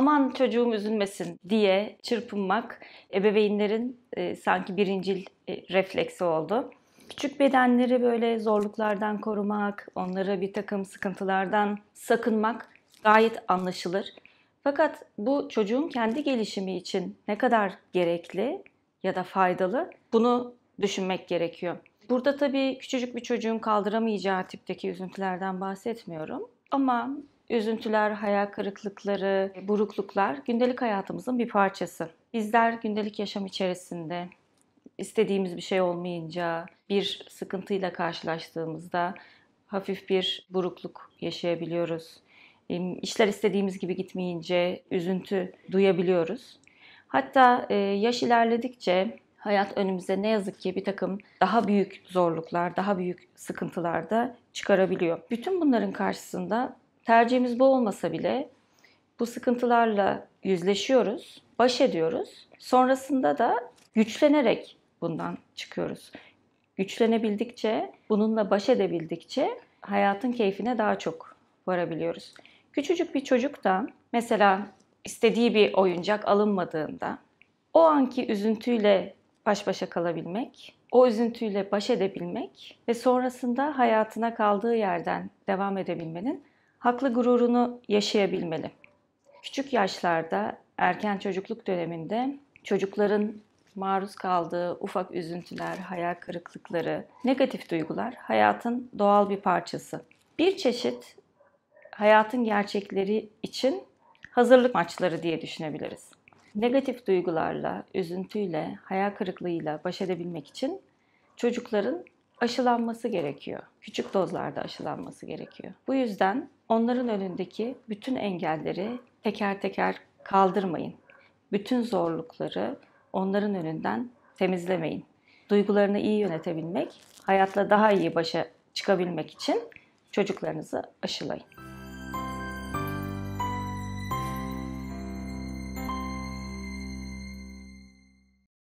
aman çocuğum üzülmesin diye çırpınmak ebeveynlerin e, sanki birincil e, refleksi oldu. Küçük bedenleri böyle zorluklardan korumak, onlara bir takım sıkıntılardan sakınmak gayet anlaşılır. Fakat bu çocuğun kendi gelişimi için ne kadar gerekli ya da faydalı bunu düşünmek gerekiyor. Burada tabii küçücük bir çocuğun kaldıramayacağı tipteki üzüntülerden bahsetmiyorum. Ama Üzüntüler, hayal kırıklıkları, burukluklar gündelik hayatımızın bir parçası. Bizler gündelik yaşam içerisinde istediğimiz bir şey olmayınca, bir sıkıntıyla karşılaştığımızda hafif bir burukluk yaşayabiliyoruz. İşler istediğimiz gibi gitmeyince üzüntü duyabiliyoruz. Hatta e, yaş ilerledikçe hayat önümüze ne yazık ki bir takım daha büyük zorluklar, daha büyük sıkıntılar da çıkarabiliyor. Bütün bunların karşısında Tercihimiz bu olmasa bile bu sıkıntılarla yüzleşiyoruz, baş ediyoruz. Sonrasında da güçlenerek bundan çıkıyoruz. Güçlenebildikçe, bununla baş edebildikçe hayatın keyfine daha çok varabiliyoruz. Küçücük bir çocuktan mesela istediği bir oyuncak alınmadığında o anki üzüntüyle baş başa kalabilmek, o üzüntüyle baş edebilmek ve sonrasında hayatına kaldığı yerden devam edebilmenin haklı gururunu yaşayabilmeli. Küçük yaşlarda, erken çocukluk döneminde çocukların maruz kaldığı ufak üzüntüler, hayal kırıklıkları, negatif duygular hayatın doğal bir parçası. Bir çeşit hayatın gerçekleri için hazırlık maçları diye düşünebiliriz. Negatif duygularla, üzüntüyle, hayal kırıklığıyla baş edebilmek için çocukların aşılanması gerekiyor. Küçük dozlarda aşılanması gerekiyor. Bu yüzden onların önündeki bütün engelleri teker teker kaldırmayın. Bütün zorlukları onların önünden temizlemeyin. Duygularını iyi yönetebilmek, hayatla daha iyi başa çıkabilmek için çocuklarınızı aşılayın.